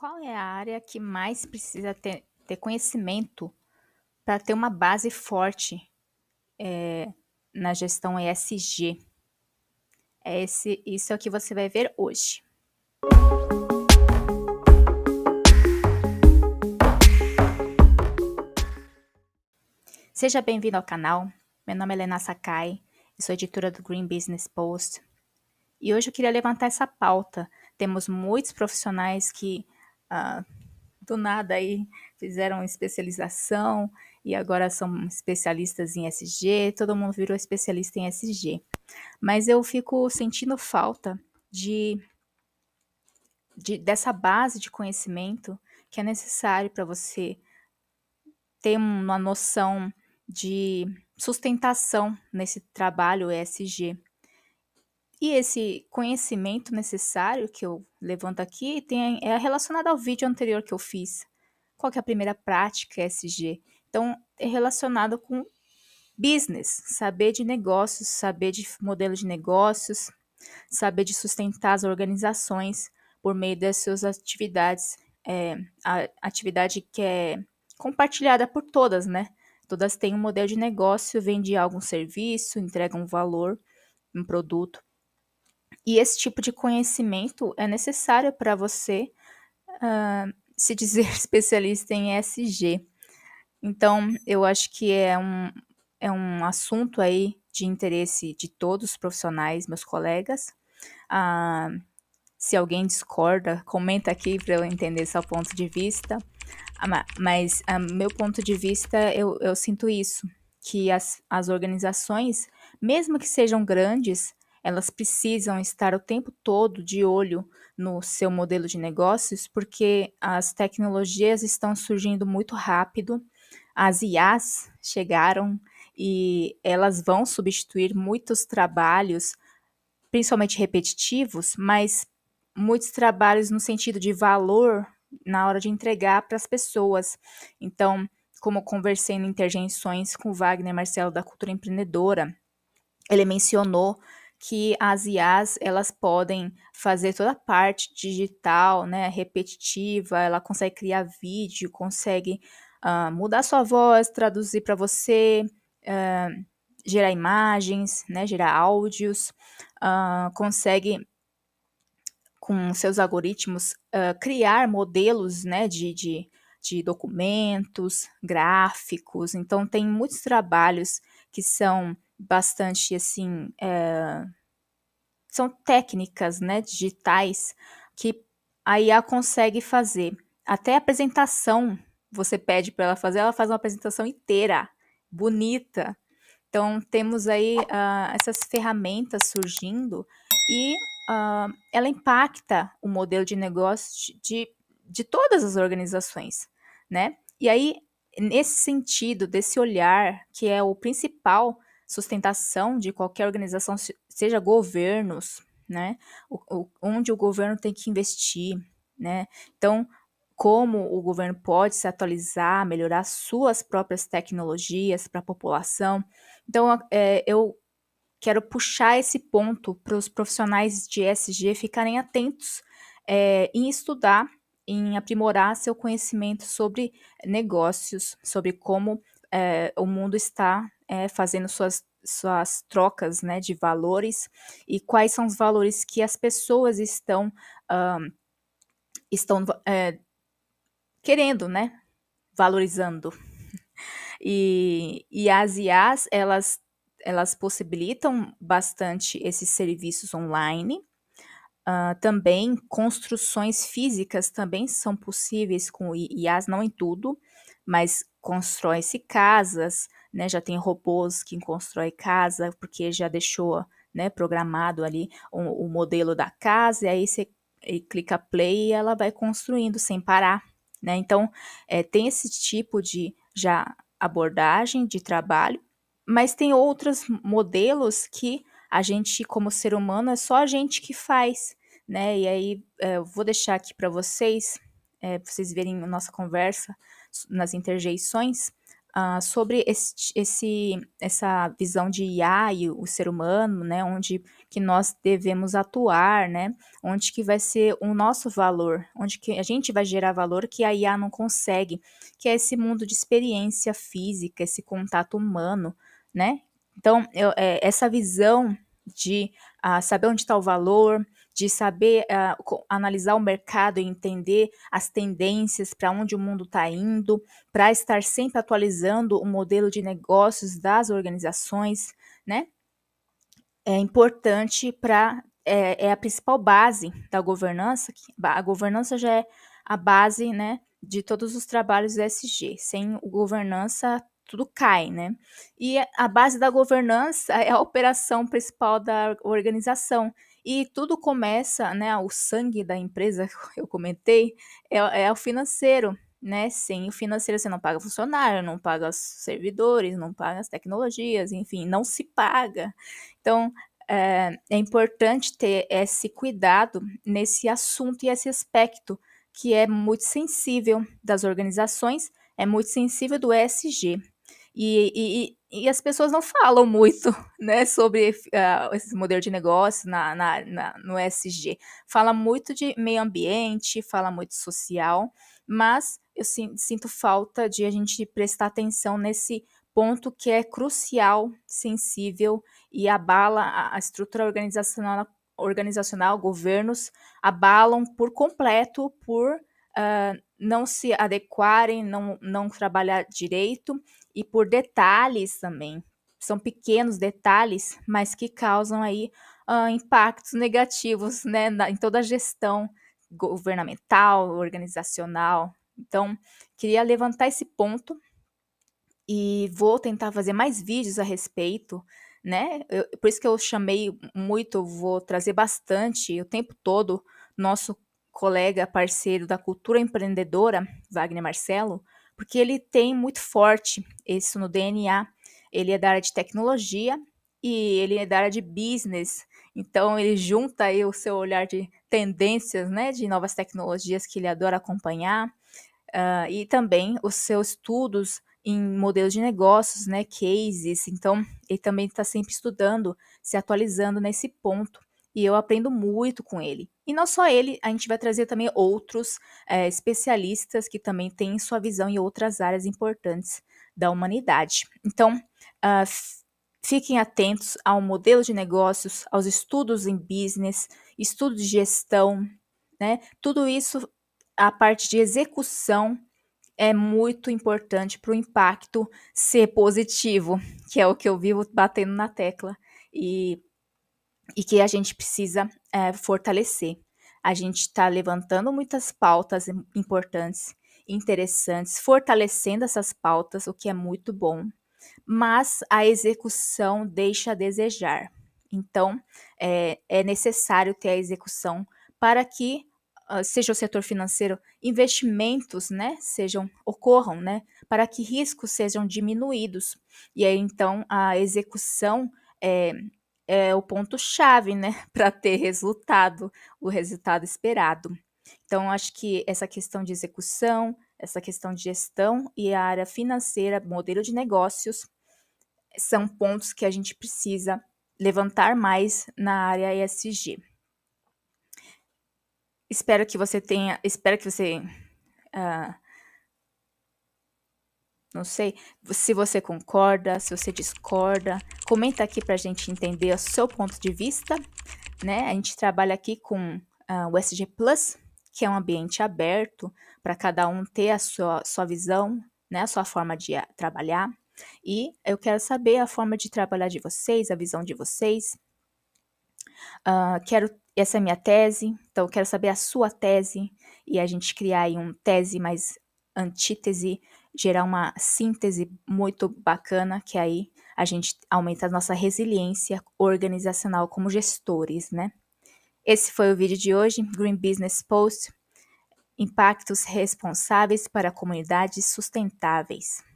Qual é a área que mais precisa ter, ter conhecimento para ter uma base forte é, na gestão ESG? É esse, isso é o que você vai ver hoje. Seja bem-vindo ao canal. Meu nome é Helena Sakai, sou editora do Green Business Post. E hoje eu queria levantar essa pauta. Temos muitos profissionais que ah, do nada aí fizeram especialização e agora são especialistas em SG, todo mundo virou especialista em SG. Mas eu fico sentindo falta de, de dessa base de conhecimento que é necessário para você ter uma noção de sustentação nesse trabalho ESG. E esse conhecimento necessário que eu levanto aqui tem, é relacionado ao vídeo anterior que eu fiz. Qual que é a primeira prática SG? Então, é relacionado com business, saber de negócios, saber de modelo de negócios, saber de sustentar as organizações por meio das suas atividades, é, a atividade que é compartilhada por todas, né? Todas têm um modelo de negócio, vendem algum serviço, entregam um valor, um produto. E esse tipo de conhecimento é necessário para você uh, se dizer especialista em ESG. Então, eu acho que é um, é um assunto aí de interesse de todos os profissionais, meus colegas. Uh, se alguém discorda, comenta aqui para eu entender seu ponto de vista. Ah, mas, meu ponto de vista, eu, eu sinto isso, que as, as organizações, mesmo que sejam grandes, elas precisam estar o tempo todo de olho no seu modelo de negócios, porque as tecnologias estão surgindo muito rápido, as IAs chegaram e elas vão substituir muitos trabalhos, principalmente repetitivos, mas muitos trabalhos no sentido de valor na hora de entregar para as pessoas. Então, como conversei em interjeições com Wagner Marcelo da Cultura Empreendedora, ele mencionou que as IAs elas podem fazer toda a parte digital, né, repetitiva, ela consegue criar vídeo, consegue uh, mudar sua voz, traduzir para você, uh, gerar imagens, né, gerar áudios, uh, consegue com seus algoritmos criar modelos, né, de, de, de documentos, gráficos. Então tem muitos trabalhos que são bastante assim. É, são técnicas né, digitais que a IA consegue fazer. Até a apresentação você pede para ela fazer, ela faz uma apresentação inteira, bonita. Então temos aí uh, essas ferramentas surgindo e uh, ela impacta o modelo de negócio de, de todas as organizações, né? E aí, nesse sentido, desse olhar, que é o principal sustentação de qualquer organização, seja governos, né? O, o, onde o governo tem que investir, né? Então, como o governo pode se atualizar, melhorar suas próprias tecnologias para a população. Então, é, eu quero puxar esse ponto para os profissionais de ESG ficarem atentos é, em estudar, em aprimorar seu conhecimento sobre negócios, sobre como é, o mundo está é, fazendo suas, suas trocas né, de valores e quais são os valores que as pessoas estão, um, estão é, querendo, né? Valorizando. E, e as IAs, elas, elas possibilitam bastante esses serviços online. Uh, também construções físicas também são possíveis com IAs, não em tudo, mas constrói-se casas, né? Já tem robôs que constrói casa, porque já deixou né, programado ali o, o modelo da casa, e aí você e clica play e ela vai construindo sem parar. Né? Então, é, tem esse tipo de já abordagem de trabalho, mas tem outros modelos que a gente, como ser humano, é só a gente que faz. Né? E aí, é, eu vou deixar aqui para vocês, é, vocês verem a nossa conversa nas interjeições, ah, sobre esse, esse, essa visão de IA e o ser humano, né, onde que nós devemos atuar, né, onde que vai ser o nosso valor, onde que a gente vai gerar valor que a IA não consegue, que é esse mundo de experiência física, esse contato humano, né? Então, eu, é, essa visão de ah, saber onde está o valor, de saber uh, analisar o mercado e entender as tendências para onde o mundo está indo, para estar sempre atualizando o modelo de negócios das organizações, né? É importante para é, é, a principal base da governança. A governança já é a base, né, de todos os trabalhos do SG. Sem governança tudo cai, né? E a base da governança é a operação principal da organização, e tudo começa, né? O sangue da empresa, que eu comentei, é, é o financeiro, né? Sem o financeiro você não paga funcionário, não paga os servidores, não paga as tecnologias, enfim, não se paga. Então, é, é importante ter esse cuidado nesse assunto e esse aspecto que é muito sensível das organizações, é muito sensível do ESG. E, e, e as pessoas não falam muito né, sobre uh, esse modelo de negócio na, na, na, no SG. Fala muito de meio ambiente, fala muito social, mas eu sinto falta de a gente prestar atenção nesse ponto que é crucial, sensível e abala a, a estrutura organizacional, organizacional, governos abalam por completo por uh, não se adequarem, não, não trabalhar direito e por detalhes também. São pequenos detalhes, mas que causam aí uh, impactos negativos né, na, em toda a gestão governamental, organizacional. Então, queria levantar esse ponto e vou tentar fazer mais vídeos a respeito, né? Eu, por isso que eu chamei muito, vou trazer bastante o tempo todo nosso colega, parceiro da cultura empreendedora, Wagner Marcelo, porque ele tem muito forte isso no DNA. Ele é da área de tecnologia e ele é da área de business. Então ele junta aí o seu olhar de tendências, né, de novas tecnologias que ele adora acompanhar uh, e também os seus estudos em modelos de negócios, né, cases. Então ele também está sempre estudando, se atualizando nesse ponto e eu aprendo muito com ele. E não só ele, a gente vai trazer também outros é, especialistas que também têm sua visão em outras áreas importantes da humanidade. Então, uh, fiquem atentos ao modelo de negócios, aos estudos em business, estudo de gestão, né? Tudo isso, a parte de execução é muito importante para o impacto ser positivo, que é o que eu vivo batendo na tecla. E e que a gente precisa é, fortalecer. A gente está levantando muitas pautas importantes, interessantes, fortalecendo essas pautas, o que é muito bom, mas a execução deixa a desejar. Então, é, é necessário ter a execução para que ah, seja o setor financeiro, investimentos, né, sejam ocorram, né, para que riscos sejam diminuídos. E aí então a execução é, é o ponto-chave, né, para ter resultado, o resultado esperado. Então, acho que essa questão de execução, essa questão de gestão e a área financeira, modelo de negócios, são pontos que a gente precisa levantar mais na área ESG. Espero que você tenha, espero que você uh, não sei se você concorda, se você discorda. Comenta aqui para a gente entender o seu ponto de vista. Né? A gente trabalha aqui com uh, o SG Plus, que é um ambiente aberto para cada um ter a sua, sua visão, né? a sua forma de ah, trabalhar. E eu quero saber a forma de trabalhar de vocês, a visão de vocês. Uh, quero essa é a minha tese, então eu quero saber a sua tese e a gente criar aí um tese mais antítese gerar uma síntese muito bacana, que aí a gente aumenta a nossa resiliência organizacional como gestores, né? Esse foi o vídeo de hoje, Green Business Post, impactos responsáveis para comunidades sustentáveis.